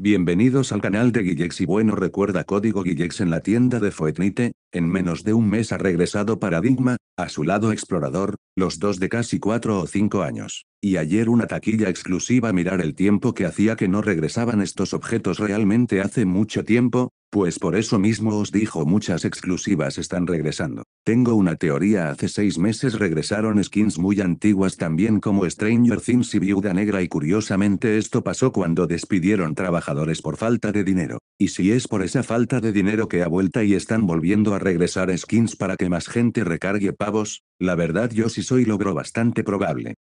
Bienvenidos al canal de Guillex y bueno recuerda código Guillex en la tienda de Foetnite, en menos de un mes ha regresado Paradigma, a su lado Explorador, los dos de casi 4 o 5 años, y ayer una taquilla exclusiva mirar el tiempo que hacía que no regresaban estos objetos realmente hace mucho tiempo, pues por eso mismo os dijo muchas exclusivas están regresando. Tengo una teoría hace seis meses regresaron skins muy antiguas también como Stranger Things y Viuda Negra y curiosamente esto pasó cuando despidieron trabajadores por falta de dinero. Y si es por esa falta de dinero que ha vuelta y están volviendo a regresar skins para que más gente recargue pavos, la verdad yo sí soy logro bastante probable.